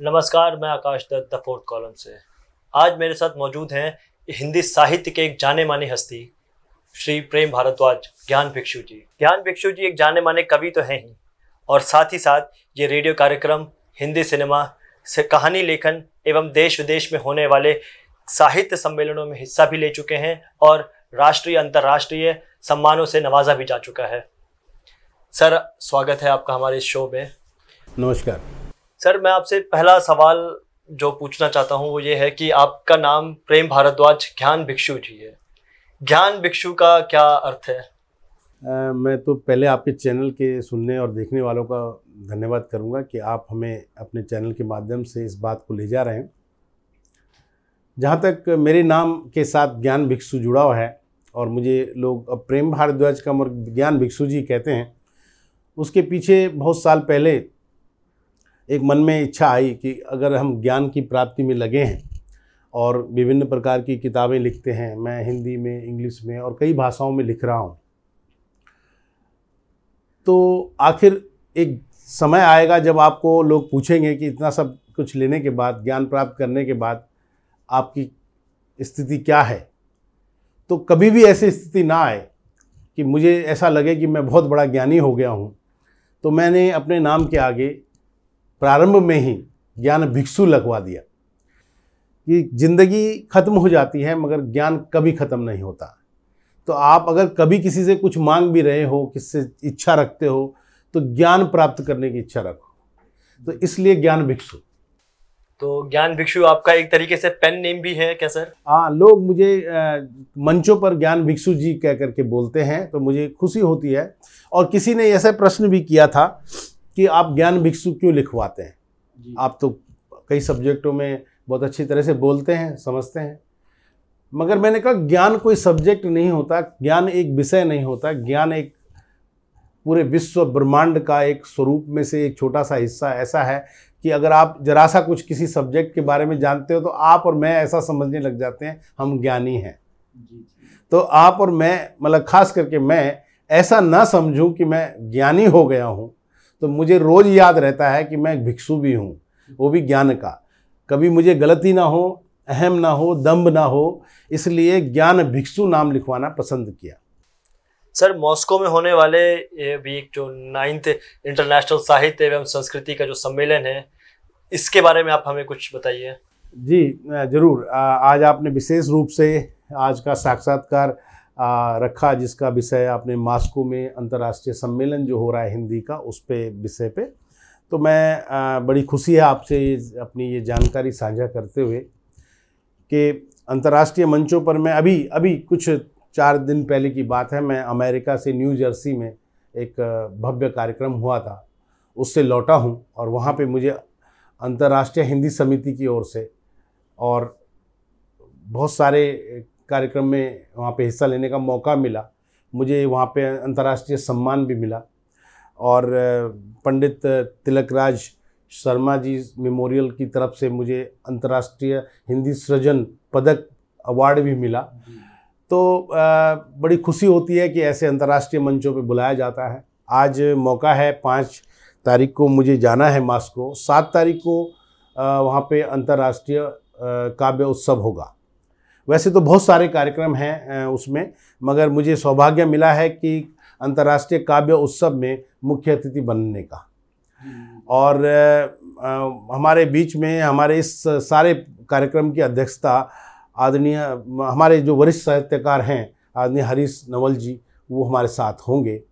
नमस्कार मैं Akash Dutt the fourth column से आज मेरे साथ मौजूद हैं हिंदी साहित्य के एक जाने माने हस्ती श्री प्रेम भारद्वाज ज्ञान भिक्षु जी ज्ञान भिक्षु जी एक जाने माने कवि तो हैं ही और साथ ही साथ ये रेडियो कार्यक्रम हिंदी सिनेमा से कहानी लेखन एवं देश विदेश में होने वाले साहित्य सम्मेलनों में हिस्सा भी ले चुके हैं और राष्ट्रीय अंतर्राष्ट्रीय सम्मानों से नवाजा भी जा चुका है सर स्वागत है आपका हमारे इस शो में नमस्कार सर मैं आपसे पहला सवाल जो पूछना चाहता हूँ वो ये है कि आपका नाम प्रेम भारद्वाज ज्ञान भिक्षु जी है ज्ञान भिक्षु का क्या अर्थ है आ, मैं तो पहले आपके चैनल के सुनने और देखने वालों का धन्यवाद करूँगा कि आप हमें अपने चैनल के माध्यम से इस बात को ले जा रहे हैं जहाँ तक मेरे नाम के साथ ज्ञान भिक्षु जुड़ा हुआ है और मुझे लोग अब प्रेम भारद्वाज का ज्ञान भिक्षु जी कहते हैं उसके पीछे बहुत साल पहले एक मन में इच्छा आई कि अगर हम ज्ञान की प्राप्ति में लगे हैं और विभिन्न प्रकार की किताबें लिखते हैं मैं हिंदी में इंग्लिश में और कई भाषाओं में लिख रहा हूँ तो आखिर एक समय आएगा जब आपको लोग पूछेंगे कि इतना सब कुछ लेने के बाद ज्ञान प्राप्त करने के बाद आपकी स्थिति क्या है तो कभी भी ऐसी स्थिति ना आए कि मुझे ऐसा लगे कि मैं बहुत बड़ा ज्ञानी हो गया हूँ तो मैंने अपने नाम के आगे प्रारंभ में ही ज्ञान भिक्षु लगवा दिया कि जिंदगी खत्म हो जाती है मगर ज्ञान कभी खत्म नहीं होता तो आप अगर कभी किसी से कुछ मांग भी रहे हो किससे इच्छा रखते हो तो ज्ञान प्राप्त करने की इच्छा रखो तो इसलिए ज्ञान भिक्षु तो ज्ञान भिक्षु आपका एक तरीके से पेन नेम भी है क्या सर हाँ लोग मुझे मंचों पर ज्ञान भिक्षु जी कह करके बोलते हैं तो मुझे खुशी होती है और किसी ने ऐसा प्रश्न भी किया था कि आप ज्ञान भिक्षु क्यों लिखवाते हैं आप तो कई सब्जेक्टों में बहुत अच्छी तरह से बोलते हैं समझते हैं मगर मैंने कहा ज्ञान कोई सब्जेक्ट नहीं होता ज्ञान एक विषय नहीं होता ज्ञान एक पूरे विश्व ब्रह्मांड का एक स्वरूप में से एक छोटा सा हिस्सा ऐसा है कि अगर आप जरा सा कुछ किसी सब्जेक्ट के बारे में जानते हो तो आप और मैं ऐसा समझने लग जाते हैं हम ज्ञानी हैं तो आप और मैं मतलब खास करके मैं ऐसा ना समझूं कि मैं ज्ञानी हो गया हूं तो मुझे रोज़ याद रहता है कि मैं एक भिक्षु भी हूँ वो भी ज्ञान का कभी मुझे गलती ना हो अहम ना हो दम्ब ना हो इसलिए ज्ञान भिक्षु नाम लिखवाना पसंद किया सर मॉस्को में होने वाले ये एक जो नाइन्थ इंटरनेशनल साहित्य एवं संस्कृति का जो सम्मेलन है इसके बारे में आप हमें कुछ बताइए जी ज़रूर आज आपने विशेष रूप से आज का साक्षात्कार आ, रखा जिसका विषय आपने मास्को में अंतर्राष्ट्रीय सम्मेलन जो हो रहा है हिंदी का उस पर विषय पे तो मैं आ, बड़ी खुशी है आपसे ये अपनी ये जानकारी साझा करते हुए कि अंतर्राष्ट्रीय मंचों पर मैं अभी अभी कुछ चार दिन पहले की बात है मैं अमेरिका से न्यू जर्सी में एक भव्य कार्यक्रम हुआ था उससे लौटा हूँ और वहाँ पे मुझे अंतर्राष्ट्रीय हिंदी समिति की ओर से और बहुत सारे कार्यक्रम में वहाँ पे हिस्सा लेने का मौका मिला मुझे वहाँ पे अंतर्राष्ट्रीय सम्मान भी मिला और पंडित तिलकराज शर्मा जी मेमोरियल की तरफ से मुझे अंतर्राष्ट्रीय हिंदी सृजन पदक अवार्ड भी मिला तो बड़ी खुशी होती है कि ऐसे अंतर्राष्ट्रीय मंचों पे बुलाया जाता है आज मौका है पाँच तारीख को मुझे जाना है मास्को सात तारीख को वहाँ पे अंतर्राष्ट्रीय काव्य उत्सव होगा वैसे तो बहुत सारे कार्यक्रम हैं उसमें मगर मुझे सौभाग्य मिला है कि अंतर्राष्ट्रीय काव्य उत्सव में मुख्य अतिथि बनने का हम्म। और हमारे बीच में हमारे इस सारे कार्यक्रम की अध्यक्षता आदरणीय हमारे जो वरिष्ठ साहित्यकार हैं आदरणीय हरीश नवल जी वो हमारे साथ होंगे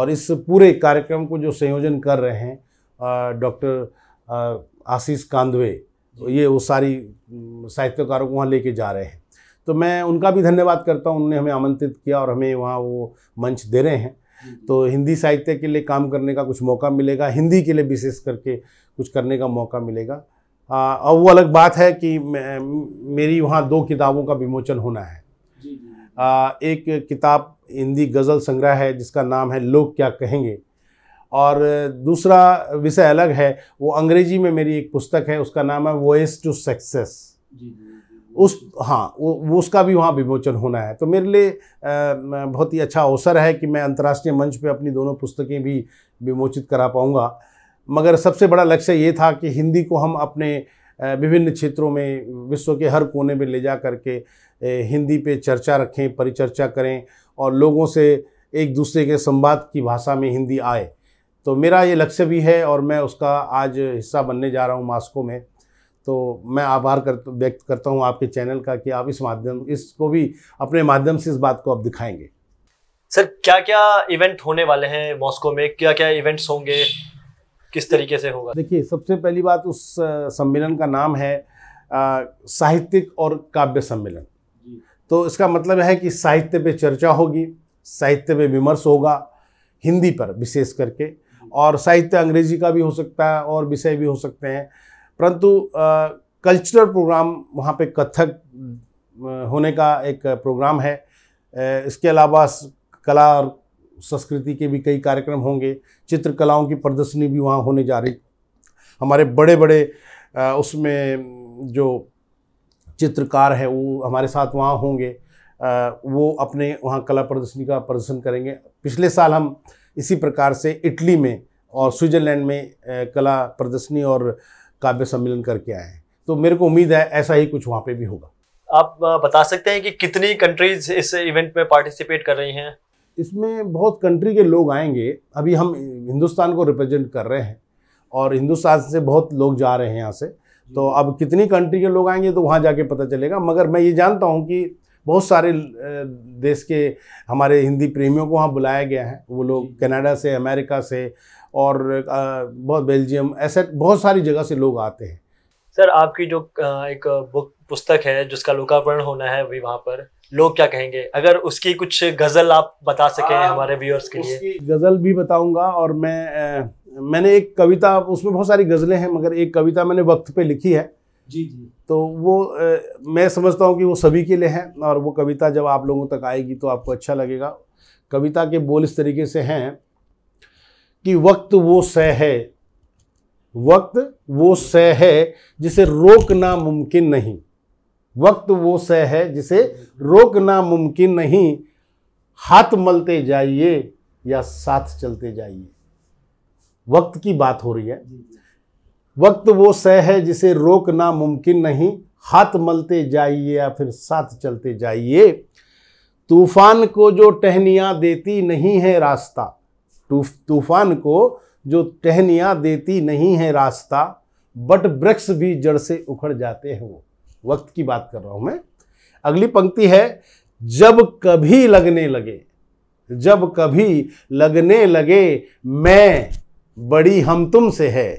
और इस पूरे कार्यक्रम को जो संयोजन कर रहे हैं डॉक्टर आशीष कांदवे ये वो सारी साहित्यकारों को वहाँ लेके जा रहे हैं तो मैं उनका भी धन्यवाद करता हूँ उन्होंने हमें आमंत्रित किया और हमें वहाँ वो मंच दे रहे हैं तो हिंदी साहित्य के लिए काम करने का कुछ मौका मिलेगा हिंदी के लिए विशेष करके कुछ करने का मौका मिलेगा और वो अलग बात है कि मेरी वहाँ दो किताबों का विमोचन होना है आ, एक किताब हिंदी गज़ल संग्रह है जिसका नाम है लोग क्या कहेंगे और दूसरा विषय अलग है वो अंग्रेजी में मेरी एक पुस्तक है उसका नाम है वॉइस टू सक्सेस उस हाँ वो, उसका भी वहाँ विमोचन होना है तो मेरे लिए बहुत ही अच्छा अवसर है कि मैं अंतर्राष्ट्रीय मंच पे अपनी दोनों पुस्तकें भी विमोचित करा पाऊँगा मगर सबसे बड़ा लक्ष्य ये था कि हिंदी को हम अपने विभिन्न क्षेत्रों में विश्व के हर कोने में ले जा करके हिंदी पे चर्चा रखें परिचर्चा करें और लोगों से एक दूसरे के संवाद की भाषा में हिंदी आए तो मेरा ये लक्ष्य भी है और मैं उसका आज हिस्सा बनने जा रहा हूँ मास्को में तो मैं आभार कर व्यक्त करता हूँ आपके चैनल का कि आप इस माध्यम इसको भी अपने माध्यम से इस बात को आप दिखाएंगे सर क्या क्या इवेंट होने वाले हैं मॉस्को में क्या क्या इवेंट्स होंगे किस तरीके से होगा देखिए सबसे पहली बात उस सम्मेलन का नाम है साहित्यिक और काव्य सम्मेलन तो इसका मतलब है कि साहित्य पे चर्चा होगी साहित्य पे विमर्श होगा हिंदी पर विशेष करके और साहित्य अंग्रेजी का भी हो सकता है और विषय भी हो सकते हैं परंतु कल्चरल प्रोग्राम वहाँ पे कथक होने का एक प्रोग्राम है इसके अलावा कला और संस्कृति के भी कई कार्यक्रम होंगे चित्रकलाओं की प्रदर्शनी भी वहाँ होने जा रही हमारे बड़े बड़े उसमें जो चित्रकार है वो हमारे साथ वहाँ होंगे वो अपने वहाँ कला प्रदर्शनी का प्रदर्शन करेंगे पिछले साल हम इसी प्रकार से इटली में और स्विट्ज़रलैंड में कला प्रदर्शनी और काव्य सम्मेलन करके आए हैं तो मेरे को उम्मीद है ऐसा ही कुछ वहाँ पे भी होगा आप बता सकते हैं कि कितनी कंट्रीज इस इवेंट में पार्टिसिपेट कर रही हैं इसमें बहुत कंट्री के लोग आएंगे अभी हम हिंदुस्तान को रिप्रेजेंट कर रहे हैं और हिंदुस्तान से बहुत लोग जा रहे हैं यहाँ से तो अब कितनी कंट्री के लोग आएंगे तो वहाँ जाके पता चलेगा मगर मैं ये जानता हूँ कि बहुत सारे देश के हमारे हिंदी प्रेमियों को वहाँ बुलाया गया है वो लोग कनाडा से अमेरिका से और बहुत बेल्जियम ऐसे बहुत सारी जगह से लोग आते हैं सर आपकी जो एक बुक पुस्तक है जिसका लोकार्पण होना है अभी वहाँ पर लोग क्या कहेंगे अगर उसकी कुछ गज़ल आप बता सकें हाँ, हमारे व्यूअर्स के लिए गज़ल भी बताऊंगा और मैं मैंने एक कविता उसमें बहुत सारी गज़लें हैं मगर एक कविता मैंने वक्त पे लिखी है जी जी तो वो मैं समझता हूँ कि वो सभी के लिए है और वो कविता जब आप लोगों तक आएगी तो आपको अच्छा लगेगा कविता के बोल इस तरीके से हैं कि वक्त वो सह है वक्त वो सह है जिसे रोकना मुमकिन नहीं वक्त वो सह है जिसे रोकना मुमकिन नहीं हाथ मलते जाइए या साथ चलते जाइए वक्त की बात हो रही है वक्त वो सह है जिसे रोकना मुमकिन नहीं हाथ मलते जाइए या फिर साथ चलते जाइए तूफान को जो टहनियाँ देती नहीं है रास्ता तूफान को जो टहनियाँ देती नहीं है रास्ता बट वृक्ष भी जड़ से उखड़ जाते हैं वो वक्त की बात कर रहा हूँ मैं अगली पंक्ति है जब कभी लगने लगे जब कभी लगने लगे मैं बड़ी हम तुम से है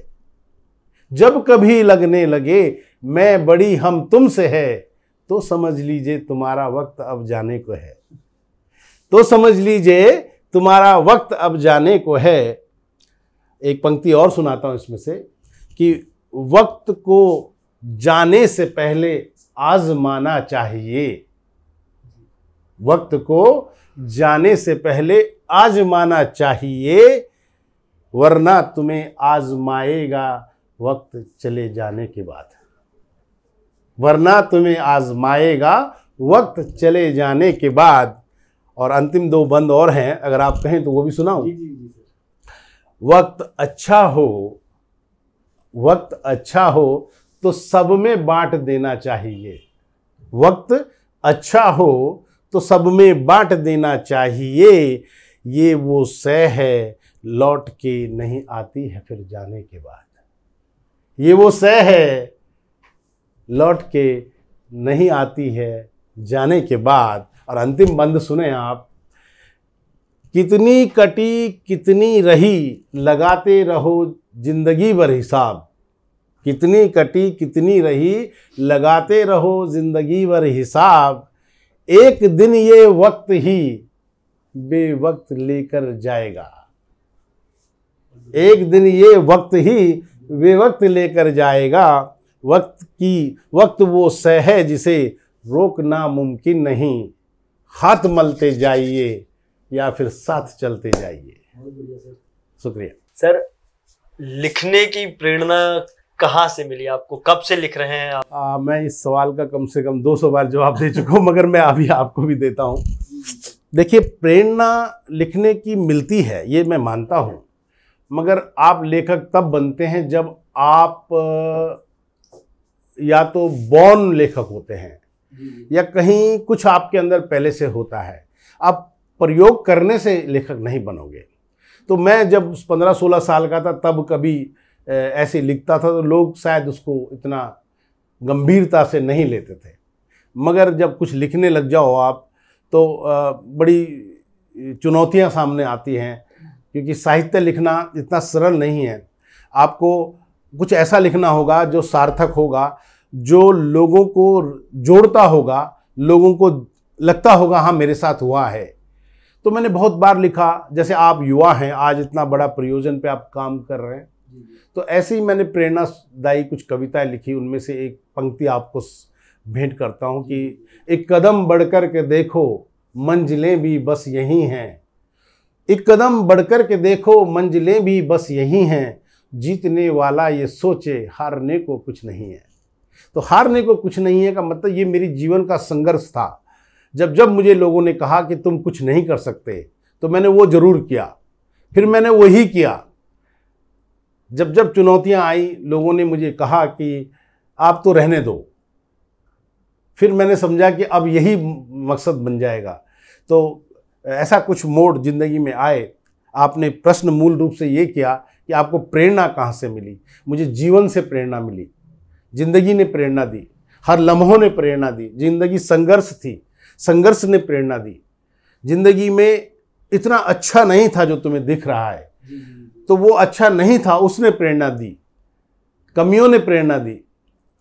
जब कभी लगने लगे मैं बड़ी हम तुम से है तो समझ लीजिए तुम्हारा वक्त अब जाने को है तो समझ लीजिए तुम्हारा वक्त अब जाने को है एक पंक्ति और सुनाता हूँ इसमें से कि वक्त को जाने से पहले आजमाना चाहिए वक्त को जाने से पहले आजमाना चाहिए वरना तुम्हें आजमाएगा वक्त चले जाने के बाद वरना तुम्हें आजमाएगा वक्त चले जाने के बाद और अंतिम दो बंद और हैं अगर आप कहें तो वो भी सुनाऊं वक्त अच्छा हो वक्त अच्छा हो तो सब में बांट देना चाहिए वक्त अच्छा हो तो सब में बांट देना चाहिए ये वो सह है लौट के नहीं आती है फिर जाने के बाद ये वो सह है लौट के नहीं आती है जाने के बाद और अंतिम बंद सुने आप कितनी कटी कितनी रही लगाते रहो जिंदगी भर हिसाब कितनी कटी कितनी रही लगाते रहो जिंदगी भर हिसाब एक दिन ये वक्त ही बेवक्त लेकर जाएगा एक दिन ये वक्त ही बेवक्त लेकर जाएगा वक्त की वक्त वो सह है जिसे रोकना मुमकिन नहीं हाथ मलते जाइए या फिर साथ चलते जाइए शुक्रिया सर लिखने की प्रेरणा कहाँ से मिली आपको कब से लिख रहे हैं आप आ, मैं इस सवाल का कम से कम 200 बार जवाब दे चुका हूँ मगर मैं अभी आपको भी देता हूँ देखिए प्रेरणा लिखने की मिलती है ये मैं मानता हूँ मगर आप लेखक तब बनते हैं जब आप या तो बॉर्न लेखक होते हैं या कहीं कुछ आपके अंदर पहले से होता है आप प्रयोग करने से लेखक नहीं बनोगे तो मैं जब पंद्रह सोलह साल का था तब कभी ऐसे लिखता था तो लोग शायद उसको इतना गंभीरता से नहीं लेते थे मगर जब कुछ लिखने लग जाओ आप तो बड़ी चुनौतियां सामने आती हैं क्योंकि साहित्य लिखना इतना सरल नहीं है आपको कुछ ऐसा लिखना होगा जो सार्थक होगा जो लोगों को जोड़ता होगा लोगों को लगता होगा हाँ मेरे साथ हुआ है तो मैंने बहुत बार लिखा जैसे आप युवा हैं आज इतना बड़ा प्रयोजन पे आप काम कर रहे हैं तो ऐसे ही मैंने प्रेरणादायी कुछ कविताएं लिखी उनमें से एक पंक्ति आपको भेंट करता हूँ कि एक कदम बढ़कर के देखो मंजिलें भी बस यही हैं एक कदम बढ़कर के देखो मंजिलें भी बस यही हैं जीतने वाला ये सोचे हारने को कुछ नहीं है तो हारने को कुछ नहीं है का मतलब ये मेरी जीवन का संघर्ष था जब जब मुझे लोगों ने कहा कि तुम कुछ नहीं कर सकते तो मैंने वो ज़रूर किया फिर मैंने वही किया जब जब चुनौतियां आई लोगों ने मुझे कहा कि आप तो रहने दो फिर मैंने समझा कि अब यही मकसद बन जाएगा तो ऐसा कुछ मोड ज़िंदगी में आए आपने प्रश्न मूल रूप से ये किया कि आपको प्रेरणा कहाँ से मिली मुझे जीवन से प्रेरणा मिली जिंदगी ने प्रेरणा दी हर लम्हों ने प्रेरणा दी जिंदगी संघर्ष थी संघर्ष ने प्रेरणा दी जिंदगी में इतना अच्छा नहीं था जो तुम्हें दिख रहा है तो वो अच्छा नहीं था उसने प्रेरणा दी कमियों ने प्रेरणा दी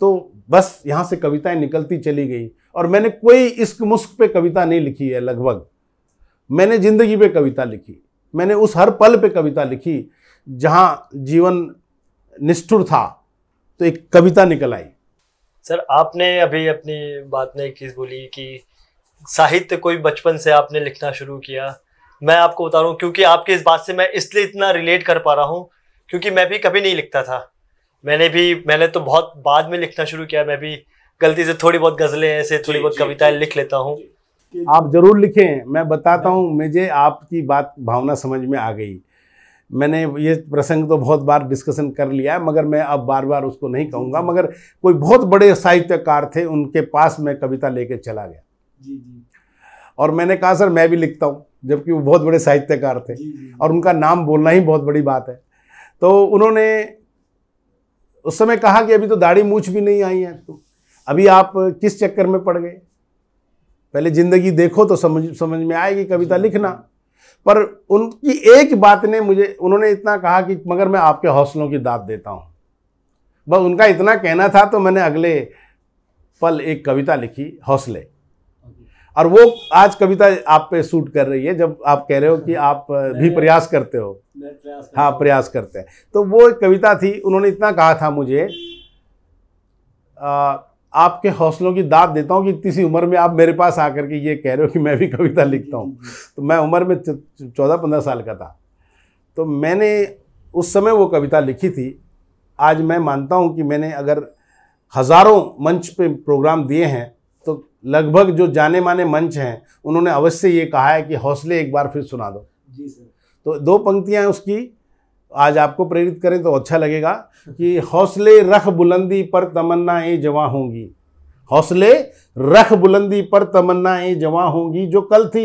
तो बस यहाँ से कविताएं निकलती चली गई और मैंने कोई इश्क मुश्क पे कविता नहीं लिखी है लगभग मैंने ज़िंदगी पे कविता लिखी मैंने उस हर पल पे कविता लिखी जहाँ जीवन निष्ठुर था तो एक कविता निकल आई सर आपने अभी अपनी बात में एक चीज़ बोली कि साहित्य कोई बचपन से आपने लिखना शुरू किया मैं आपको बता रहा हूँ क्योंकि आपके इस बात से मैं इसलिए इतना रिलेट कर पा रहा हूँ क्योंकि मैं भी कभी नहीं लिखता था मैंने भी मैंने तो बहुत बाद में लिखना शुरू किया मैं भी गलती से थोड़ी बहुत गज़लें ऐसे थोड़ी बहुत कविताएं लिख लेता हूँ आप जरूर लिखें मैं बताता हूँ मुझे आपकी बात भावना समझ में आ गई मैंने ये प्रसंग तो बहुत बार डिस्कशन कर लिया है मगर मैं अब बार बार उसको नहीं कहूँगा मगर कोई बहुत बड़े साहित्यकार थे उनके पास मैं कविता लेके चला गया और मैंने कहा सर मैं भी लिखता हूँ जबकि वो बहुत बड़े साहित्यकार थे और उनका नाम बोलना ही बहुत बड़ी बात है तो उन्होंने उस समय कहा कि अभी तो दाढ़ी मूछ भी नहीं आई है तो अभी आप किस चक्कर में पड़ गए पहले ज़िंदगी देखो तो समझ समझ में आएगी कविता लिखना पर उनकी एक बात ने मुझे उन्होंने इतना कहा कि मगर मैं आपके हौसलों की दाद देता हूँ बस उनका इतना कहना था तो मैंने अगले पल एक कविता लिखी हौसले और वो आज कविता आप पे सूट कर रही है जब आप कह रहे हो कि आप भी प्रयास करते हो प्रयास हाँ प्रयास करते हैं तो वो एक कविता थी उन्होंने इतना कहा था मुझे आ, आपके हौसलों की दाद देता हूँ कि किसी उम्र में आप मेरे पास आकर के ये कह रहे हो कि मैं भी कविता लिखता हूँ तो मैं उम्र में चौदह पंद्रह साल का था तो मैंने उस समय वो कविता लिखी थी आज मैं मानता हूँ कि मैंने अगर हज़ारों मंच पे प्रोग्राम दिए हैं तो लगभग जो जाने माने मंच हैं उन्होंने अवश्य ये कहा है कि हौसले एक बार फिर सुना दो जी सर तो दो पंक्तियाँ उसकी आज आपको प्रेरित करें तो अच्छा लगेगा कि हौसले रख बुलंदी पर तमन्नाएं जवा होंगी हौसले रख बुलंदी पर तमन्नाएं जवा होंगी जो कल थी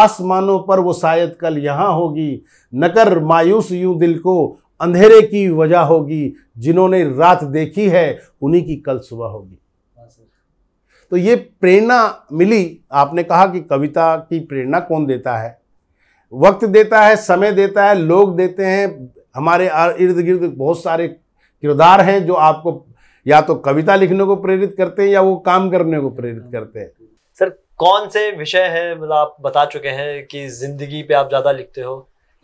आसमानों पर वो शायद कल यहाँ होगी नकर मायूस यूं दिल को अंधेरे की वजह होगी जिन्होंने रात देखी है उन्हीं की कल सुबह होगी तो ये प्रेरणा मिली आपने कहा कि कविता की प्रेरणा कौन देता है वक्त देता है समय देता है लोग देते हैं हमारे इर्द गिर्द बहुत सारे किरदार हैं जो आपको या तो कविता लिखने को प्रेरित करते हैं या वो काम करने को प्रेरित करते हैं सर कौन से विषय हैं मतलब आप बता चुके हैं कि जिंदगी पे आप ज़्यादा लिखते हो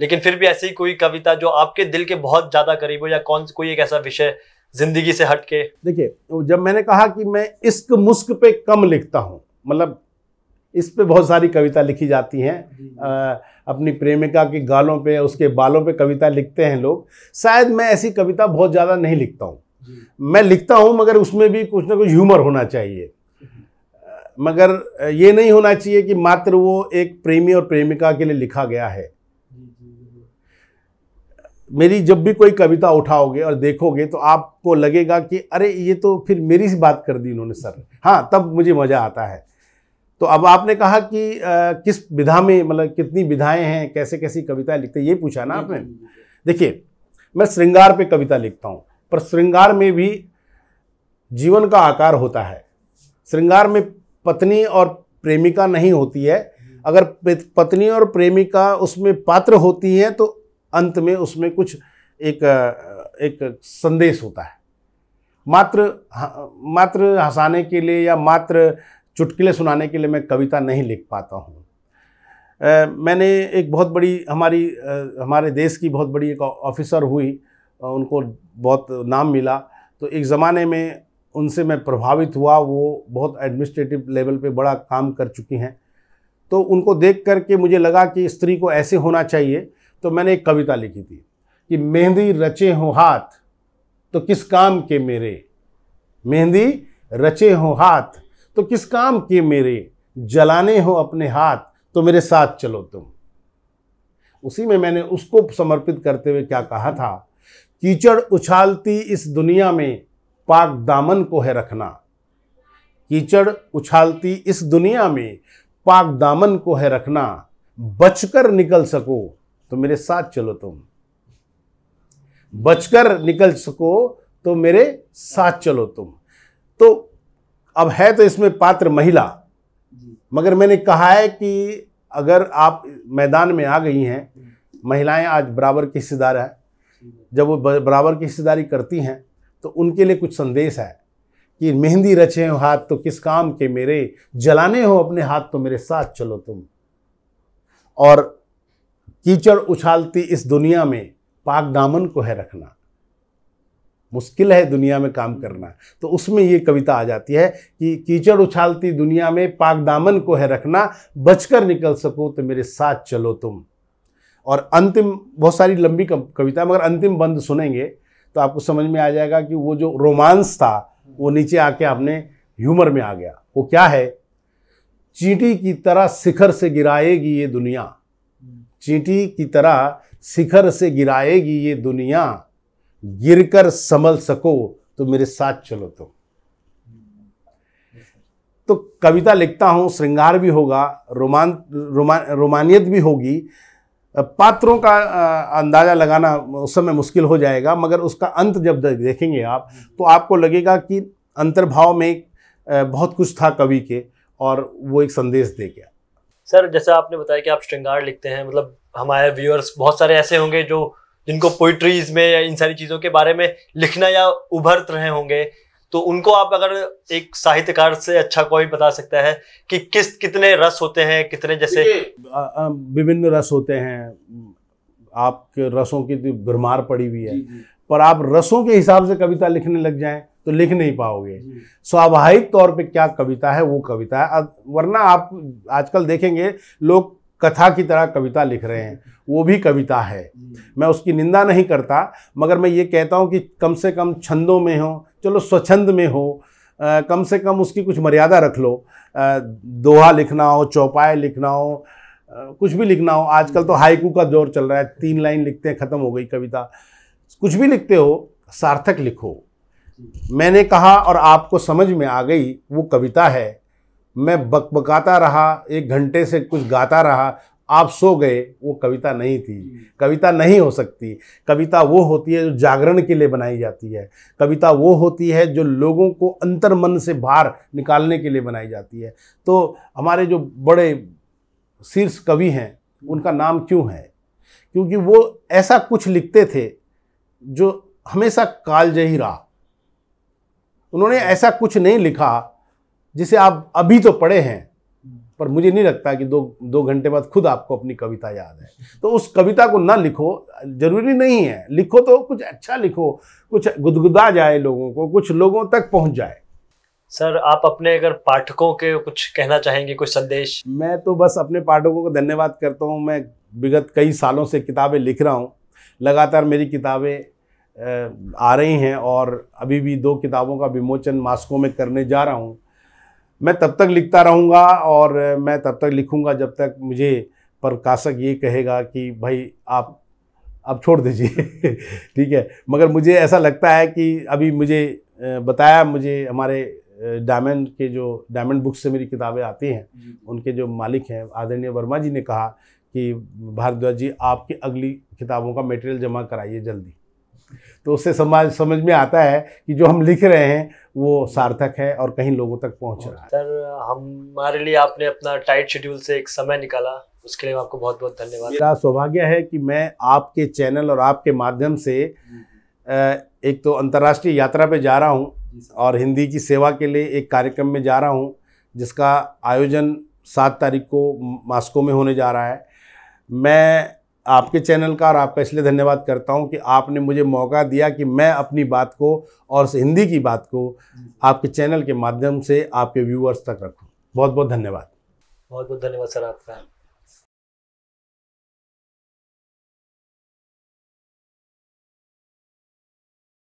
लेकिन फिर भी ऐसी कोई कविता जो आपके दिल के बहुत ज़्यादा करीब हो या कौन कोई एक ऐसा विषय जिंदगी से हट के देखिए जब मैंने कहा कि मैं इश्क मुस्क पे कम लिखता हूँ मतलब इस पे बहुत सारी कविता लिखी जाती हैं अपनी प्रेमिका के गालों पे उसके बालों पे कविता लिखते हैं लोग शायद मैं ऐसी कविता बहुत ज़्यादा नहीं लिखता हूँ मैं लिखता हूँ मगर उसमें भी कुछ ना कुछ ह्यूमर होना चाहिए मगर ये नहीं होना चाहिए कि मात्र वो एक प्रेमी और प्रेमिका के लिए लिखा गया है मेरी जब भी कोई कविता उठाओगे और देखोगे तो आपको लगेगा कि अरे ये तो फिर मेरी सी बात कर दी इन्होंने सर हाँ तब मुझे मज़ा आता है तो अब आपने कहा कि आ, किस विधा में मतलब कितनी विधाएं हैं कैसे कैसी कविताएं लिखते हैं ये पूछा ना आपने देखिए मैं श्रृंगार पे कविता लिखता हूँ पर श्रृंगार में भी जीवन का आकार होता है श्रृंगार में पत्नी और प्रेमिका नहीं होती है अगर पत्नी और प्रेमिका उसमें पात्र होती हैं तो अंत में उसमें कुछ एक एक संदेश होता है मात्र मात्र हंसाने के लिए या मात्र चुटकुले सुनाने के लिए मैं कविता नहीं लिख पाता हूँ मैंने एक बहुत बड़ी हमारी हमारे देश की बहुत बड़ी एक ऑफिसर हुई उनको बहुत नाम मिला तो एक ज़माने में उनसे मैं प्रभावित हुआ वो बहुत एडमिनिस्ट्रेटिव लेवल पे बड़ा काम कर चुकी हैं तो उनको देख कर के मुझे लगा कि स्त्री को ऐसे होना चाहिए तो मैंने एक कविता लिखी थी कि मेहंदी रचे हो हाथ तो किस काम के मेरे मेहंदी रचे हो हाथ तो किस काम के मेरे जलाने हो अपने हाथ तो मेरे साथ चलो तुम उसी में मैंने उसको समर्पित करते हुए क्या कहा था कीचड़ उछालती इस दुनिया में पाक दामन को है रखना कीचड़ उछालती इस दुनिया में पाक दामन को है रखना बचकर निकल सको तो मेरे साथ चलो तुम बचकर निकल सको तो मेरे साथ चलो तुम तो अब है तो इसमें पात्र महिला मगर मैंने कहा है कि अगर आप मैदान में आ गई हैं महिलाएं आज बराबर की हिस्सेदार है जब वो बराबर की हिस्सेदारी करती हैं तो उनके लिए कुछ संदेश है कि मेहंदी रचे हो हाथ तो किस काम के मेरे जलाने हो अपने हाथ तो मेरे साथ चलो तुम और कीचड़ उछालती इस दुनिया में पाक दामन को है रखना मुश्किल है दुनिया में काम करना तो उसमें ये कविता आ जाती है कि कीचड़ उछालती दुनिया में पाक दामन को है रखना बचकर निकल सको तो मेरे साथ चलो तुम और अंतिम बहुत सारी लंबी कविता मगर अंतिम बंद सुनेंगे तो आपको समझ में आ जाएगा कि वो जो रोमांस था वो नीचे आके आपने ह्यूमर में आ गया वो क्या है चींटी की तरह शिखर से गिराएगी ये दुनिया चींटी की तरह शिखर से गिराएगी ये दुनिया गिरकर संभल सको तो मेरे साथ चलो तो तो कविता लिखता हूँ श्रृंगार भी होगा रोमान रोमा रोमानियत भी होगी पात्रों का अंदाज़ा लगाना उस समय मुश्किल हो जाएगा मगर उसका अंत जब देखेंगे आप तो आपको लगेगा कि अंतर्भाव में बहुत कुछ था कवि के और वो एक संदेश दे गया सर जैसा आपने बताया कि आप श्रृंगार लिखते हैं मतलब हमारे व्यूअर्स बहुत सारे ऐसे होंगे जो जिनको पोइट्रीज में या इन सारी चीज़ों के बारे में लिखना या उभर रहे होंगे तो उनको आप अगर एक साहित्यकार से अच्छा कोई बता सकता है कि किस कितने रस होते हैं कितने जैसे विभिन्न रस होते हैं आपके रसों की तो भरमार पड़ी हुई है पर आप रसों के हिसाब से कविता लिखने लग जाएं तो लिख नहीं पाओगे स्वाभाविक तौर पे क्या कविता है वो कविता है वरना आप आजकल देखेंगे लोग कथा की तरह कविता लिख रहे हैं वो भी कविता है मैं उसकी निंदा नहीं करता मगर मैं ये कहता हूँ कि कम से कम छंदों में हो चलो स्वच्छंद में हो आ, कम से कम उसकी कुछ मर्यादा रख लो आ, दोहा लिखना हो चौपाए लिखना हो आ, कुछ भी लिखना हो आजकल तो हाइकू का दौर चल रहा है तीन लाइन लिखते हैं ख़त्म हो गई कविता कुछ भी लिखते हो सार्थक लिखो मैंने कहा और आपको समझ में आ गई वो कविता है मैं बकबकाता रहा एक घंटे से कुछ गाता रहा आप सो गए वो कविता नहीं थी कविता नहीं हो सकती कविता वो होती है जो जागरण के लिए बनाई जाती है कविता वो होती है जो लोगों को अंतर मन से बाहर निकालने के लिए बनाई जाती है तो हमारे जो बड़े शीर्ष कवि हैं उनका नाम क्यों है क्योंकि वो ऐसा कुछ लिखते थे जो हमेशा कालजही रहा उन्होंने ऐसा कुछ नहीं लिखा जिसे आप अभी तो पढ़े हैं पर मुझे नहीं लगता कि दो दो घंटे बाद खुद आपको अपनी कविता याद है तो उस कविता को ना लिखो जरूरी नहीं है लिखो तो कुछ अच्छा लिखो कुछ गुदगुदा जाए लोगों को कुछ लोगों तक पहुंच जाए सर आप अपने अगर पाठकों के कुछ कहना चाहेंगे कुछ संदेश मैं तो बस अपने पाठकों को धन्यवाद करता हूँ मैं विगत कई सालों से किताबें लिख रहा हूँ लगातार मेरी किताबें आ रही हैं और अभी भी दो किताबों का विमोचन मास्को में करने जा रहा हूँ मैं तब तक लिखता रहूँगा और मैं तब तक लिखूँगा जब तक मुझे प्रकाशक ये कहेगा कि भाई आप अब छोड़ दीजिए ठीक है मगर मुझे ऐसा लगता है कि अभी मुझे बताया मुझे हमारे डायमंड के जो डायमंड बुक से मेरी किताबें आती हैं उनके जो मालिक हैं आदरणीय वर्मा जी ने कहा कि भारद्वाज जी आपकी अगली किताबों का मटेरियल जमा कराइए जल्दी तो उससे समाज समझ में आता है कि जो हम लिख रहे हैं वो सार्थक है और कहीं लोगों तक पहुंच रहा है सर हमारे लिए आपने अपना टाइट शेड्यूल से एक समय निकाला उसके लिए आपको बहुत बहुत धन्यवाद मेरा सौभाग्य है कि मैं आपके चैनल और आपके माध्यम से एक तो अंतर्राष्ट्रीय यात्रा पे जा रहा हूँ और हिंदी की सेवा के लिए एक कार्यक्रम में जा रहा हूँ जिसका आयोजन सात तारीख को मास्को में होने जा रहा है मैं आपके चैनल का और आपका इसलिए धन्यवाद करता हूँ कि आपने मुझे मौका दिया कि मैं अपनी बात को और हिंदी की बात को आपके चैनल के माध्यम से आपके व्यूअर्स तक रखूँ बहुत बहुत धन्यवाद बहुत बहुत धन्यवाद सर आपका